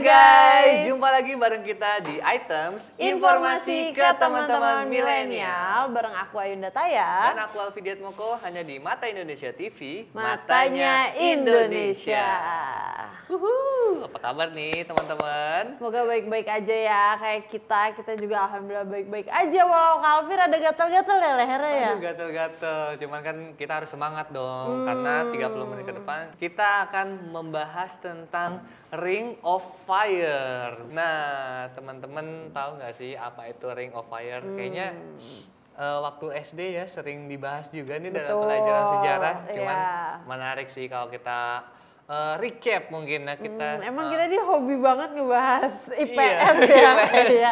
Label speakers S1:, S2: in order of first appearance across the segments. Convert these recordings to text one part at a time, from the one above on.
S1: guys, jumpa lagi bareng kita di Items Informasi, informasi ke teman-teman milenial
S2: bareng aku Ayunda Taya dan
S1: aku Alvidiat Moko hanya di Mata Indonesia TV, Matanya, Indonesia.
S2: Indonesia. apa
S1: kabar nih teman-teman?
S2: Semoga baik-baik aja ya kayak kita, kita juga alhamdulillah baik-baik aja walau Kalvir ada gatel-gatel ya lehernya ya.
S1: gatel-gatel, cuman kan kita harus semangat dong hmm. karena 30 menit ke depan kita akan membahas tentang Ring of Fire. Nah, teman-teman tahu nggak sih apa itu Ring of Fire? Hmm. Kayaknya uh, waktu SD ya sering dibahas juga nih Betul. dalam pelajaran sejarah. Iya. Cuman yeah. menarik sih kalau kita uh, recap mungkin Nah kita. Hmm,
S2: emang uh, kita ini hobi banget ngebahas IPS iya, ya. Iya.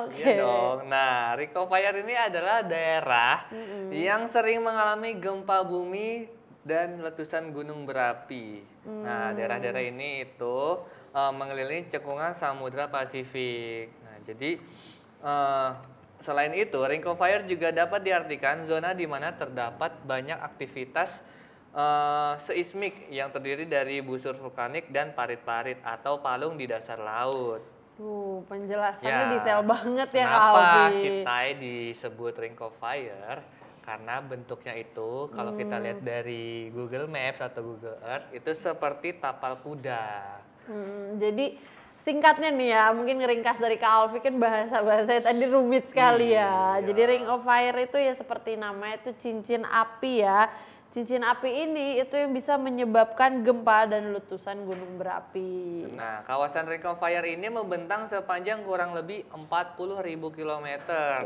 S2: Oke. Okay. Iya dong.
S1: Nah, Rico Fire ini adalah daerah mm
S2: -hmm. yang
S1: sering mengalami gempa bumi dan letusan gunung berapi. Nah, hmm. Nah, daerah-daerah ini itu uh, mengelilingi cekungan Samudra Pasifik. Nah, jadi uh, selain itu, Ring of Fire juga dapat diartikan zona di mana terdapat banyak aktivitas uh, seismik yang terdiri dari busur vulkanik dan parit-parit atau palung di dasar laut.
S2: Uh, penjelasannya ya, detail banget ya Kak Albi. Kenapa Shiptai
S1: disebut Ring of Fire? karena bentuknya itu kalau hmm. kita lihat dari Google Maps atau Google Earth itu seperti tapal kuda.
S2: Hmm, jadi singkatnya nih ya, mungkin ngeringkas dari Kak Alfi kan bahasa-bahasa tadi rumit sekali hmm, ya. Iya. Jadi Ring of Fire itu ya seperti namanya itu cincin api ya cincin api ini itu yang bisa menyebabkan gempa dan letusan gunung berapi. Nah,
S1: kawasan Ring of Fire ini membentang sepanjang kurang lebih 40.000 km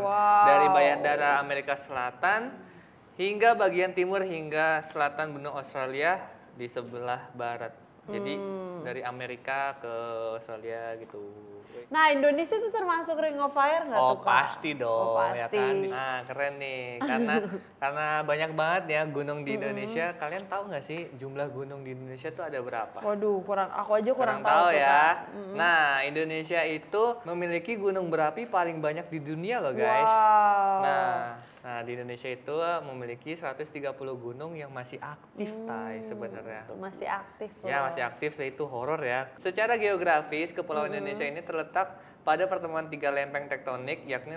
S1: wow. dari Bayandara Amerika Selatan hingga bagian timur hingga selatan benua Australia di sebelah barat. Jadi hmm. dari Amerika ke Australia gitu.
S2: Nah Indonesia itu termasuk Ring of Fire nggak oh, tuh? Kak?
S1: Pasti oh, dong, oh pasti ya kan. Nah keren nih, karena karena banyak banget ya gunung di hmm. Indonesia. Hmm. Kalian tahu nggak sih jumlah gunung di Indonesia tuh ada berapa? Waduh,
S2: kurang aku aja kurang, kurang tahu, tahu ya. Kan? Nah
S1: Indonesia itu memiliki gunung berapi paling banyak di dunia loh guys. Wow. Nah Nah, di Indonesia itu eh, memiliki 130 gunung yang masih aktif, hmm, Tai, sebenarnya.
S2: Masih aktif. Ya, masih
S1: aktif, itu horor ya. Secara geografis, Kepulauan hmm. Indonesia ini terletak pada pertemuan tiga lempeng tektonik, yakni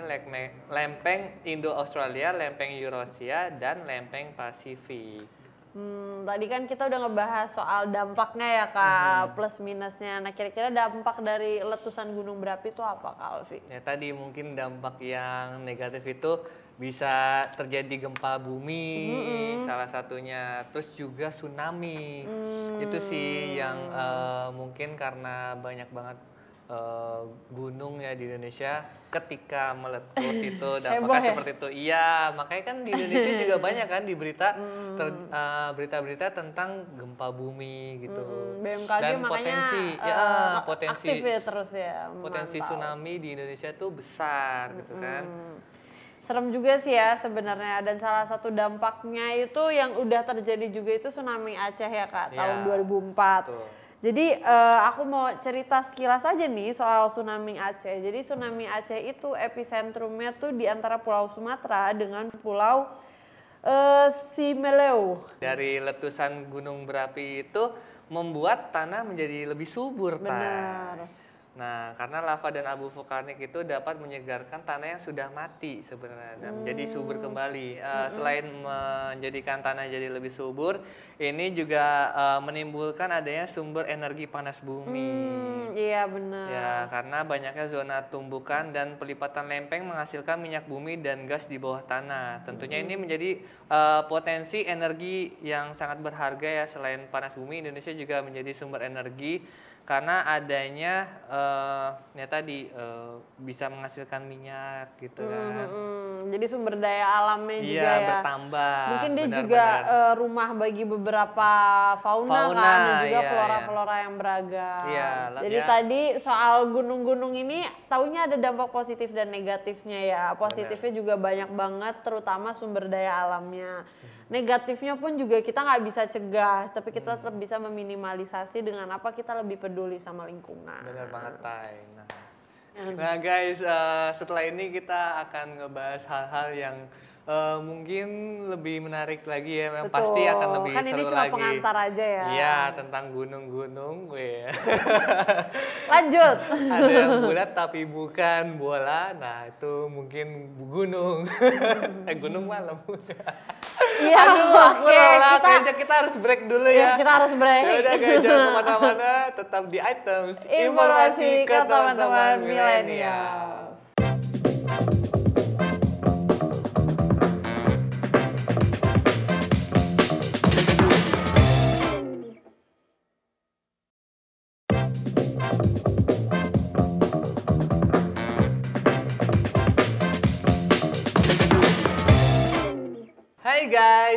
S1: lempeng Indo-Australia, lempeng Eurasia, dan lempeng Pasifik.
S2: Hmm, tadi kan kita udah ngebahas soal dampaknya ya kak, hmm. plus minusnya. Nah kira-kira dampak dari letusan gunung berapi itu apa kak Alfi?
S1: Ya tadi mungkin dampak yang negatif itu bisa terjadi gempa bumi mm-hmm. salah satunya terus juga tsunami mm-hmm. itu sih yang uh, mungkin karena banyak banget uh, gunung ya di Indonesia ketika meletus itu dampaknya ya? seperti itu iya makanya kan di Indonesia juga banyak kan di berita hmm. ter, uh, berita-berita tentang gempa bumi gitu mm-hmm.
S2: BMKG dan potensi uh, ya potensi aktif ya terus ya potensi tsunami
S1: di Indonesia tuh besar gitu kan mm-hmm
S2: serem juga sih ya sebenarnya dan salah satu dampaknya itu yang udah terjadi juga itu tsunami Aceh ya kak ya, tahun 2004. Tuh. Jadi uh, aku mau cerita sekilas aja nih soal tsunami Aceh. Jadi tsunami Aceh itu epicentrumnya tuh di antara Pulau Sumatera dengan Pulau uh, eh, Simeleu.
S1: Dari letusan gunung berapi itu membuat tanah menjadi lebih subur. Benar. Nah, karena lava dan abu vulkanik itu dapat menyegarkan tanah yang sudah mati sebenarnya dan menjadi hmm. subur kembali. Uh, Selain menjadikan tanah jadi lebih subur, ini juga uh, menimbulkan adanya sumber energi panas bumi.
S2: Hmm, iya benar. Ya,
S1: karena banyaknya zona tumbukan dan pelipatan lempeng menghasilkan minyak bumi dan gas di bawah tanah. Tentunya hmm. ini menjadi uh, potensi energi yang sangat berharga ya. Selain panas bumi, Indonesia juga menjadi sumber energi karena adanya uh, ya tadi uh, bisa menghasilkan minyak gitu hmm, kan. Hmm,
S2: hmm, Jadi sumber daya alamnya iya, juga ya bertambah.
S1: Mungkin dia benar, juga benar. Uh,
S2: rumah bagi beberapa fauna, kan, fauna kan dan juga iya, flora-flora iya, iya. yang beragam. Iya, Jadi ya. tadi soal gunung-gunung ini tahunya ada dampak positif dan negatifnya ya. Positifnya benar. juga banyak banget terutama sumber daya alamnya. Hmm. Negatifnya pun juga kita nggak bisa cegah, tapi kita tetap bisa meminimalisasi dengan apa kita lebih peduli peduli sama lingkungan. Benar banget, Tai. Nah,
S1: nah guys, uh, setelah ini kita akan ngebahas hal-hal yang uh, mungkin lebih menarik lagi ya, yang pasti akan lebih kan seru lagi. Kan ini cuma lagi. pengantar aja ya. Iya, tentang gunung-gunung
S2: Lanjut. Ada yang bulat
S1: tapi bukan bola, nah itu mungkin gunung. Eh, gunung malam. Iya. Aduh, aku okay, Kita, Kayaknya kita harus break dulu iya, ya. Kita harus break. Ya udah guys, jangan kemana-mana. Tetap di items. Informasi, informasi ke teman-teman milenial.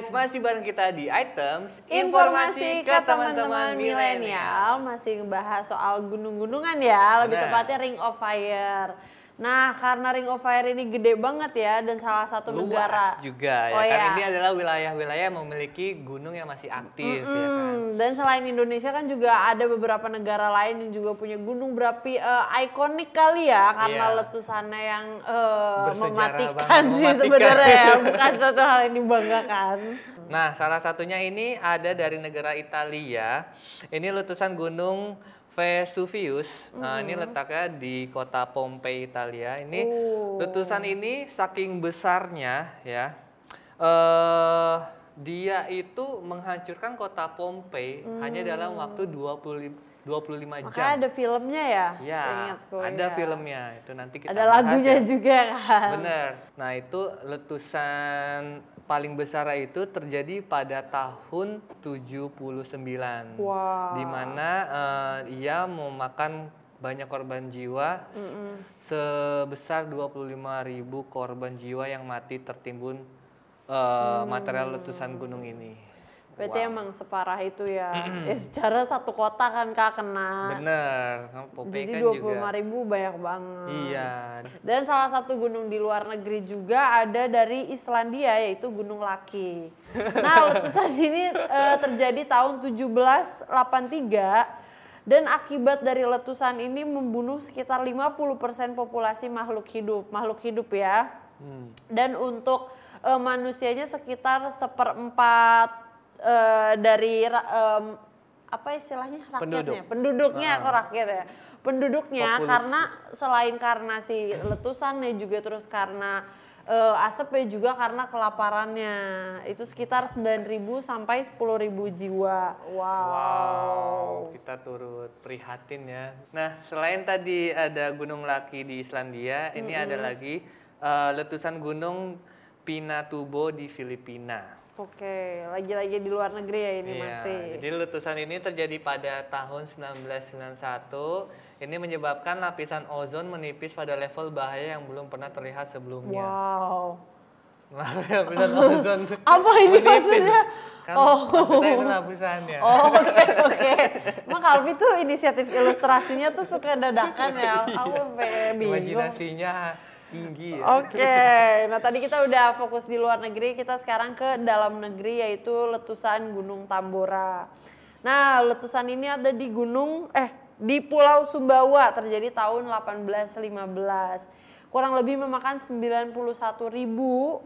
S1: masih masih bareng kita di Items Informasi, informasi ke teman-teman milenial
S2: masih bahas soal gunung-gunungan ya, lebih nah. tepatnya Ring of Fire. Nah, karena Ring of Fire ini gede banget ya dan salah satu Luas negara
S1: juga ya oh, karena ya. ini adalah
S2: wilayah-wilayah yang memiliki gunung
S1: yang masih aktif mm -hmm.
S2: ya kan. Dan selain Indonesia kan juga ada beberapa negara lain yang juga punya gunung berapi uh, ikonik kali ya karena yeah. letusannya yang uh, mematikan sih sebenarnya ya, bukan satu hal yang dibanggakan.
S1: Nah, salah satunya ini ada dari negara Italia. Ini letusan gunung Vesuvius. Mm. Nah, ini letaknya di kota Pompei, Italia. Ini oh. letusan ini saking besarnya ya. Eh dia itu menghancurkan kota Pompei hmm. hanya dalam waktu dua 25 Makanya jam. Makanya
S2: ada filmnya ya? Iya, ada ya.
S1: filmnya. Itu nanti kita Ada lagunya ya. juga kan? Bener. Nah itu letusan paling besar itu terjadi pada tahun 79.
S2: Wow. Di mana
S1: uh, ia memakan banyak korban jiwa mm -mm. sebesar 25.000 korban jiwa yang mati tertimbun uh, mm. material letusan gunung ini.
S2: Berarti wow. emang separah itu ya. ya secara satu kota kan kak kena.
S1: Bener. Jadi kan dua puluh lima ribu
S2: banyak banget. Iya. Dan salah satu gunung di luar negeri juga ada dari Islandia yaitu Gunung Laki. Nah letusan ini e, terjadi tahun 1783 dan akibat dari letusan ini membunuh sekitar 50% populasi makhluk hidup. Makhluk hidup ya. Hmm. Dan untuk e, manusianya sekitar seperempat Eh, dari um, apa istilahnya rakyatnya, penduduk. penduduknya nah. kok ya penduduknya Populis. karena selain karena si letusannya juga terus karena uh, asapnya juga karena kelaparannya. Itu sekitar 9.000 sampai 10.000 jiwa. Wow.
S1: wow. Kita turut prihatin ya. Nah, selain tadi ada Gunung Laki di Islandia, -hmm. ini ada lagi uh, letusan Gunung Pinatubo di Filipina.
S2: Oke, lagi-lagi di luar negeri ya ini iya, masih.
S1: Jadi letusan ini terjadi pada tahun 1991. Ini menyebabkan lapisan ozon menipis pada level bahaya yang belum pernah terlihat sebelumnya.
S2: Wow.
S1: lapisan ozon. Apa ini menipis. maksudnya?
S2: Kan oh. maksudnya itu
S1: lapisannya.
S2: Oh, oke, okay, oke. Okay. Emang tuh inisiatif ilustrasinya tuh suka dadakan ya. Aku iya. bingung. Imajinasinya
S1: tinggi ya. Oke,
S2: okay. nah tadi kita udah fokus di luar negeri, kita sekarang ke dalam negeri yaitu letusan Gunung Tambora. Nah, letusan ini ada di gunung eh di Pulau Sumbawa terjadi tahun 1815. Kurang lebih memakan 91 ribu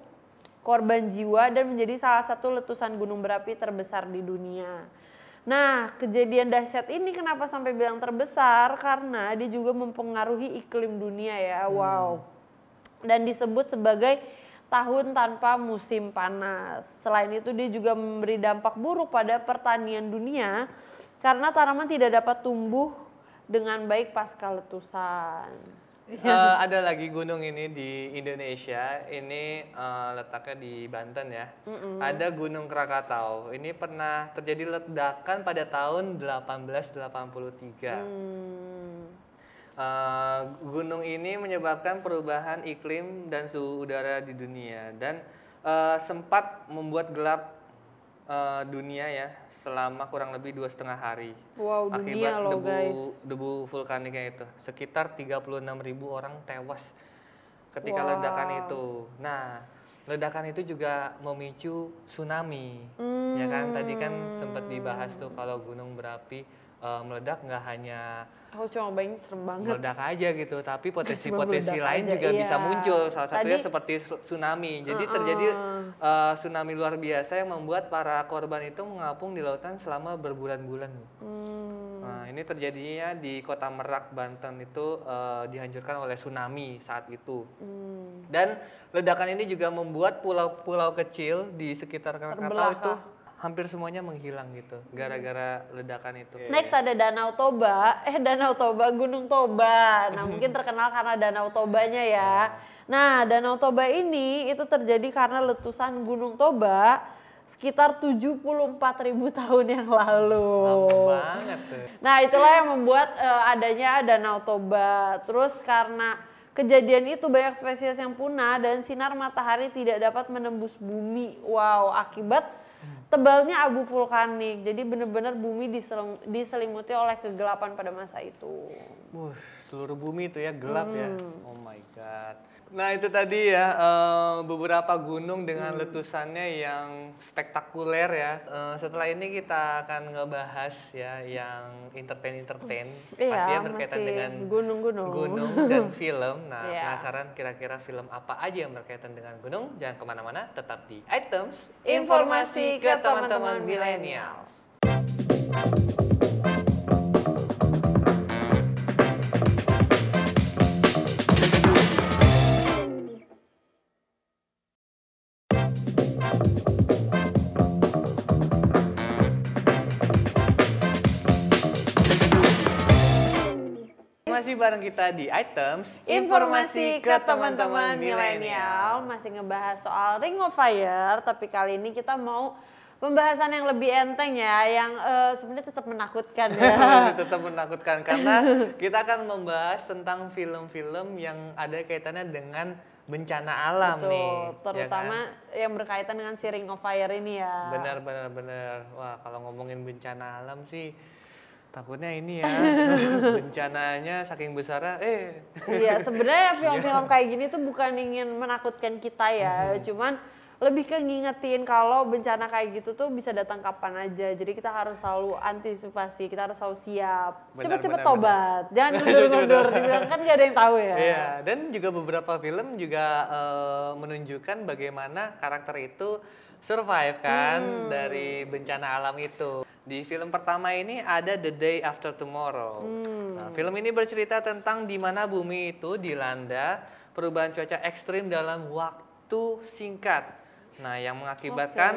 S2: korban jiwa dan menjadi salah satu letusan gunung berapi terbesar di dunia. Nah, kejadian dahsyat ini kenapa sampai bilang terbesar? Karena dia juga mempengaruhi iklim dunia ya. Wow. Hmm dan disebut sebagai tahun tanpa musim panas. Selain itu dia juga memberi dampak buruk pada pertanian dunia karena tanaman tidak dapat tumbuh dengan baik pasca letusan. Uh,
S1: ada lagi gunung ini di Indonesia. Ini uh, letaknya di Banten ya. Mm-mm. Ada Gunung Krakatau. Ini pernah terjadi ledakan pada tahun 1883. Mm. Eh, gunung ini menyebabkan perubahan iklim dan suhu udara di dunia dan uh, sempat membuat gelap uh, dunia ya selama kurang lebih dua setengah hari wow, dunia akibat loh, debu guys. debu vulkaniknya itu sekitar 36.000 orang tewas ketika wow. ledakan itu. Nah ledakan itu juga memicu tsunami
S2: hmm. ya kan tadi
S1: kan sempat dibahas tuh kalau gunung berapi uh, meledak nggak hanya
S2: aku cobain serem banget meledak
S1: aja gitu tapi potensi-potensi lain aja. juga iya. bisa muncul salah satunya Tadi, seperti tsunami jadi uh -uh. terjadi uh, tsunami luar biasa yang membuat para korban itu mengapung di lautan selama berbulan-bulan hmm. nah ini terjadinya di kota Merak Banten itu uh, dihancurkan oleh tsunami saat itu hmm. dan ledakan ini juga membuat pulau-pulau kecil di sekitar Krakatau itu hampir semuanya menghilang gitu gara-gara ledakan itu. Iya. Next ada
S2: Danau Toba, eh Danau Toba, Gunung Toba. Nah mungkin terkenal karena Danau Tobanya ya. Iya. Nah Danau Toba ini itu terjadi karena letusan Gunung Toba sekitar 74 ribu tahun yang lalu. Lama banget Nah itulah yang membuat uh, adanya Danau Toba. Terus karena Kejadian itu banyak spesies yang punah dan sinar matahari tidak dapat menembus bumi. Wow, akibat Tebalnya abu vulkanik, jadi benar-benar bumi diselimuti oleh kegelapan pada masa itu.
S1: Uh, seluruh bumi itu ya gelap ya. hmm.
S2: ya. Oh my god.
S1: Nah itu tadi ya uh, beberapa gunung dengan hmm. letusannya yang spektakuler ya. Uh, setelah ini kita akan ngebahas ya yang entertain entertain, iya, pastinya berkaitan dengan
S2: gunung-gunung, gunung
S1: dan film. Nah yeah. penasaran kira-kira film apa aja yang berkaitan dengan gunung? Jangan kemana-mana, tetap di Items Informasi, Informasi ke teman-teman milenial. masih bareng kita di Items informasi ke teman-teman milenial
S2: masih ngebahas soal Ring of Fire tapi kali ini kita mau pembahasan yang lebih enteng ya, yang uh, sebenarnya tetap menakutkan ya.
S1: tetap menakutkan karena kita akan membahas tentang film-film yang ada kaitannya dengan bencana alam Betul, nih. Ya terutama ya
S2: kan? yang berkaitan dengan si Ring of Fire ini ya. Benar
S1: benar benar. Wah, kalau ngomongin bencana alam sih takutnya ini ya bencananya saking besar eh
S2: iya sebenarnya iya. film-film kayak gini tuh bukan ingin menakutkan kita ya mm-hmm. cuman lebih ke ngingetin kalau bencana kayak gitu tuh bisa datang kapan aja. Jadi kita harus selalu antisipasi, kita harus selalu siap. Cepet-cepet tobat, benar. jangan mundur-mundur. kan gak ada yang tahu ya. Iya,
S1: dan juga beberapa film juga uh, menunjukkan bagaimana karakter itu survive kan hmm. dari bencana alam itu. Di film pertama ini ada The Day After Tomorrow. Hmm. Nah, film ini bercerita tentang di mana bumi itu dilanda perubahan cuaca ekstrim dalam waktu singkat Nah, yang mengakibatkan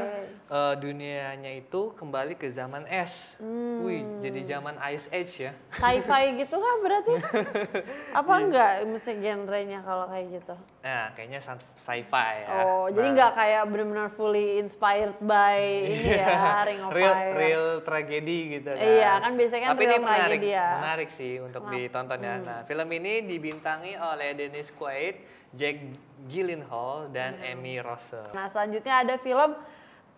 S1: okay. uh, eh, dunianya itu kembali ke zaman es. Hmm. Wih, jadi zaman Ice Age ya. Sci-fi
S2: gitu kan berarti? Apa yeah. enggak mesti genrenya kalau kayak gitu? Nah,
S1: kayaknya sci-fi ya. Oh, nah. jadi
S2: enggak kayak benar-benar fully inspired by ini ya, iya. Ring of real, Fire. Real
S1: tragedi gitu kan. Iya, kan biasanya kan Tapi real ini menarik, tragedi ya. menarik sih untuk nah. ditonton ya. Hmm. Nah, film ini dibintangi oleh Dennis Quaid Jack Gyllenhaal dan hmm. Iya. Amy Russell.
S2: Nah selanjutnya ada film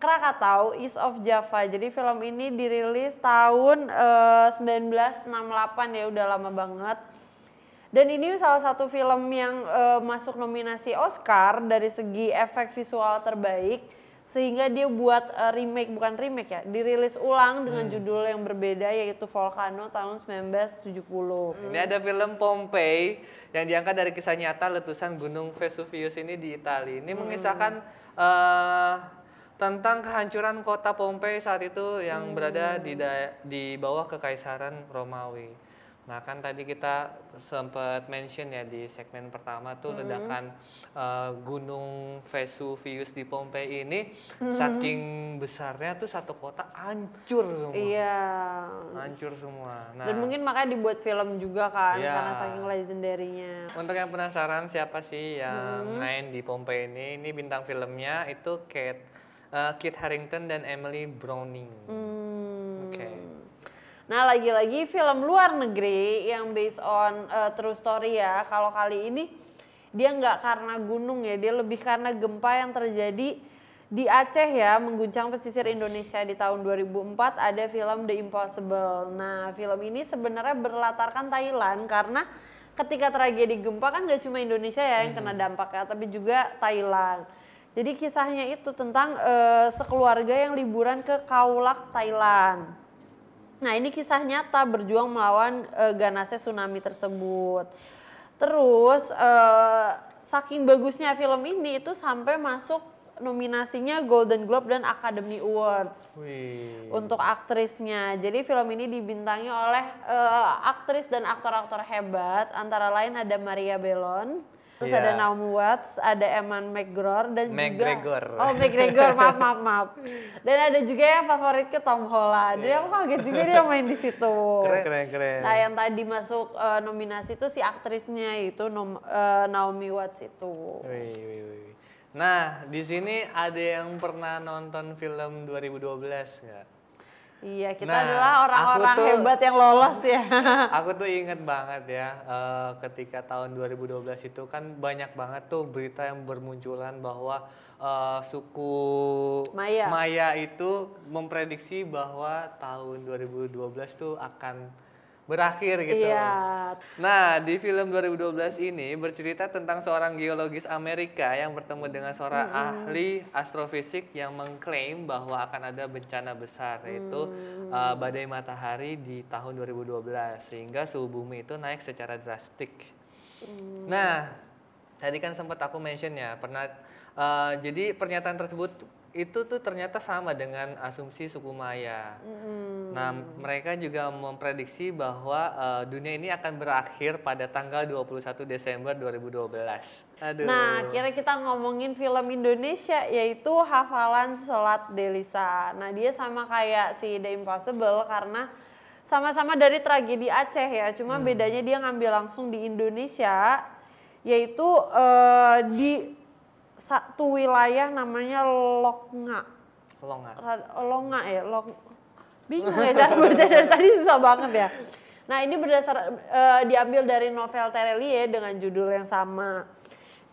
S2: Krakatau East of Java. Jadi film ini dirilis tahun eh, uh, 1968 ya udah lama banget. Dan ini salah satu film yang uh, masuk nominasi Oscar dari segi efek visual terbaik sehingga dia buat uh, remake bukan remake ya dirilis ulang dengan hmm. judul yang berbeda yaitu Volcano tahun 1970. Hmm. Ini ada
S1: film Pompei yang diangkat dari kisah nyata letusan Gunung Vesuvius ini di Italia. Ini hmm. mengisahkan uh, tentang kehancuran kota Pompei saat itu yang hmm. berada di di bawah kekaisaran Romawi. Nah kan tadi kita sempat mention ya di segmen pertama tuh mm-hmm. ledakan uh, Gunung Vesuvius di Pompei ini mm-hmm. saking besarnya tuh satu kota hancur semua. Iya. Hancur semua. Nah, Dan mungkin
S2: makanya dibuat film juga kan iya. karena saking legendarinya
S1: Untuk yang penasaran siapa sih yang mm-hmm. main di Pompei ini? Ini bintang filmnya itu Kate uh, Kit Harrington dan Emily Browning.
S2: Mm. Nah, lagi-lagi film luar negeri yang based on uh, true story ya. Kalau kali ini dia nggak karena gunung ya, dia lebih karena gempa yang terjadi di Aceh ya, mengguncang pesisir Indonesia di tahun 2004 ada film The Impossible. Nah, film ini sebenarnya berlatarkan Thailand karena ketika tragedi gempa kan nggak cuma Indonesia ya yang kena dampaknya, tapi juga Thailand. Jadi kisahnya itu tentang uh, sekeluarga yang liburan ke Kaulak, Thailand. Nah, ini kisah nyata berjuang melawan uh, ganasnya tsunami tersebut. Terus uh, saking bagusnya film ini itu sampai masuk nominasinya Golden Globe dan Academy Awards
S1: Wih.
S2: untuk aktrisnya. Jadi film ini dibintangi oleh uh, aktris dan aktor-aktor hebat, antara lain ada Maria Belon, Terus yeah. ada iya. Naomi Watts, ada Eman McGregor dan McGregor. juga Oh, McGregor, maaf maaf maaf. Dan ada juga yang favoritku Tom Holland. Yeah. Jadi iya. aku kaget juga dia main di situ. Keren keren keren. Nah, yang tadi masuk uh, nominasi itu si aktrisnya itu nom, uh, Naomi Watts itu.
S1: Wih, wih, wih. Nah, di sini ada yang pernah nonton film 2012 nggak?
S2: Iya, kita nah, adalah orang-orang hebat yang lolos ya.
S1: Aku tuh inget banget ya, uh, ketika tahun 2012 itu kan banyak banget tuh berita yang bermunculan bahwa uh, suku Maya. Maya itu memprediksi bahwa tahun 2012 tuh akan berakhir gitu. Iya. Nah, di film 2012 ini bercerita tentang seorang geologis Amerika yang bertemu dengan seorang -hmm. ahli astrofisik yang mengklaim bahwa akan ada bencana besar yaitu uh, badai matahari di tahun 2012 sehingga suhu bumi itu naik secara drastik. Mm. Nah, tadi kan sempat aku mention ya, pernah uh, jadi pernyataan tersebut itu tuh ternyata sama dengan asumsi suku Maya. Mm. Nah, mereka juga memprediksi bahwa uh, dunia ini akan berakhir pada tanggal 21 Desember 2012. Aduh. Nah, kira
S2: kita ngomongin film Indonesia yaitu Hafalan Salat Delisa. Nah, dia sama kayak si The Impossible karena sama-sama dari tragedi Aceh ya, cuma hmm. bedanya dia ngambil langsung di Indonesia yaitu uh, di satu wilayah namanya Longa. Longa. Longa ya, Long. Bingung ya cara baca dari tadi susah banget ya. Nah ini berdasar uh, diambil dari novel Terelie ya, dengan judul yang sama.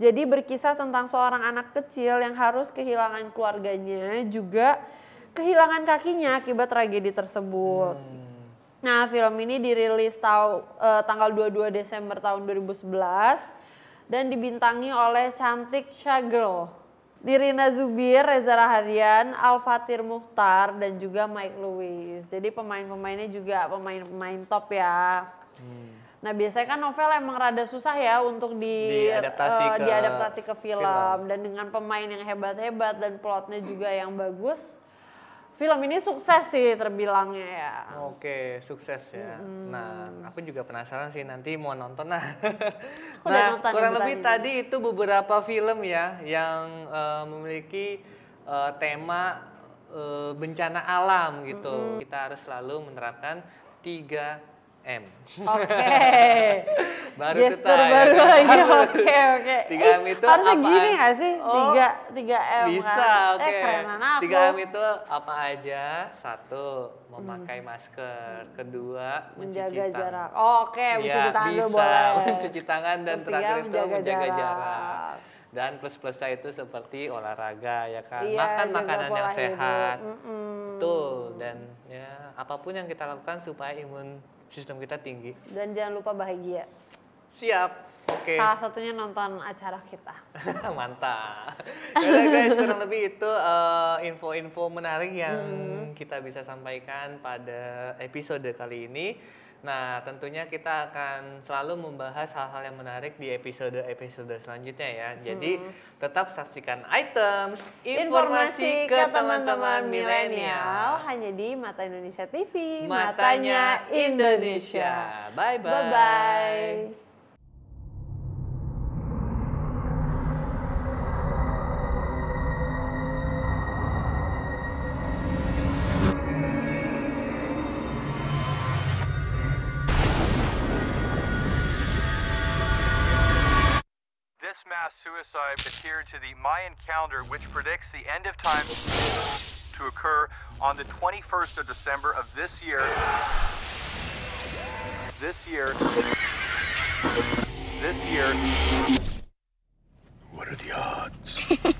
S2: Jadi berkisah tentang seorang anak kecil yang harus kehilangan keluarganya juga kehilangan kakinya akibat tragedi tersebut. Hmm. Nah film ini dirilis tahu uh, eh, tanggal 22 Desember tahun 2011 dan dibintangi oleh cantik Shagirl. Dirina Zubir, Reza Rahadian, Al Fatir Mukhtar dan juga Mike Lewis. Jadi pemain-pemainnya juga pemain-pemain top ya. Hmm. Nah biasanya kan novel emang rada susah ya untuk di, diadaptasi, uh, ke, diadaptasi ke film. film dan dengan pemain yang hebat-hebat dan plotnya juga yang bagus film ini sukses sih terbilangnya ya.
S1: Oke, sukses ya. Hmm. Nah, aku juga penasaran sih nanti mau nonton nah. nah, nonton kurang lebih tadi itu beberapa film ya yang uh, memiliki uh, tema uh, bencana alam gitu. Hmm. Kita harus selalu menerapkan tiga M. Oke. Okay. baru Gestur ketah, baru ya. lagi. Oke, oke. Okay, okay. 3 M itu apa? apaan? gini gak sih? Oh, 3 3 M kan? Bisa, kan? oke. Okay. Eh, kerenan aku. 3 M itu apa aja? Satu, memakai hmm. masker. Kedua, menjaga mencuci tangan. jarak. Oh,
S2: oke, okay. Iya, mencuci ya, tangan bisa. boleh. bisa. mencuci
S1: tangan dan Ketiga, terakhir itu menjaga, menjaga jarak. jarak. Dan plus-plusnya itu seperti olahraga ya kan. Iya, Makan makanan yang sehat. Mm -mm betul dan ya apapun yang kita lakukan supaya imun sistem kita tinggi
S2: dan jangan lupa bahagia siap oke okay. salah satunya nonton acara kita
S1: mantap Yaudah guys kurang lebih itu info eh, info-info menarik yang hmm. kita bisa sampaikan pada episode kali ini Nah, tentunya kita akan selalu membahas hal-hal yang menarik di episode-episode selanjutnya ya. Jadi, hmm. tetap saksikan
S2: items informasi, informasi ke teman-teman milenial hanya di Mata Indonesia TV, Matanya, Matanya
S1: Indonesia. Bye-bye. suicide adhered to the Mayan calendar, which predicts the end of time to occur on the 21st of December of this year. This year. This year. What are the odds?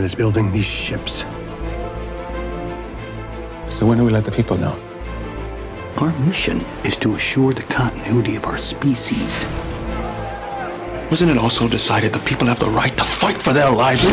S1: government is building these ships. So when do we let the people know? Our mission is to assure the continuity of our species. Wasn't it
S2: also decided the people have the right to fight for their lives?